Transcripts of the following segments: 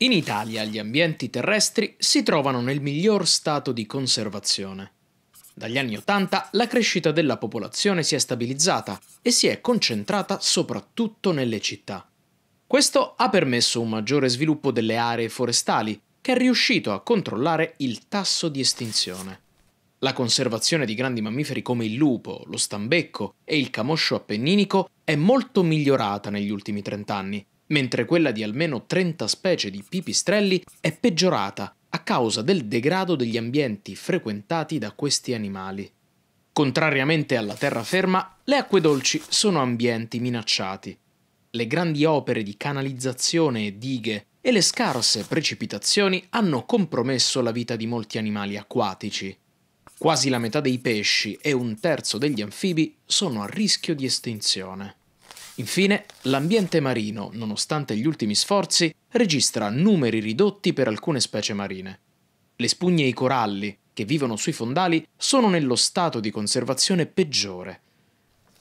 In Italia gli ambienti terrestri si trovano nel miglior stato di conservazione. Dagli anni Ottanta la crescita della popolazione si è stabilizzata e si è concentrata soprattutto nelle città. Questo ha permesso un maggiore sviluppo delle aree forestali, che è riuscito a controllare il tasso di estinzione. La conservazione di grandi mammiferi come il lupo, lo stambecco e il camoscio appenninico è molto migliorata negli ultimi trent'anni, mentre quella di almeno 30 specie di pipistrelli è peggiorata a causa del degrado degli ambienti frequentati da questi animali. Contrariamente alla terraferma, le acque dolci sono ambienti minacciati. Le grandi opere di canalizzazione e dighe e le scarse precipitazioni hanno compromesso la vita di molti animali acquatici. Quasi la metà dei pesci e un terzo degli anfibi sono a rischio di estinzione. Infine, l'ambiente marino, nonostante gli ultimi sforzi, registra numeri ridotti per alcune specie marine. Le spugne e i coralli, che vivono sui fondali, sono nello stato di conservazione peggiore.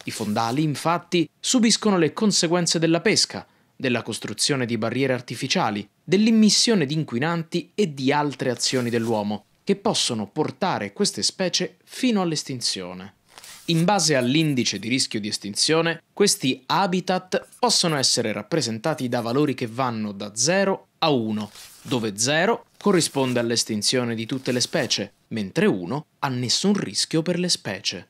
I fondali, infatti, subiscono le conseguenze della pesca, della costruzione di barriere artificiali, dell'immissione di inquinanti e di altre azioni dell'uomo, che possono portare queste specie fino all'estinzione. In base all'indice di rischio di estinzione, questi habitat possono essere rappresentati da valori che vanno da 0 a 1, dove 0 corrisponde all'estinzione di tutte le specie, mentre 1 a nessun rischio per le specie.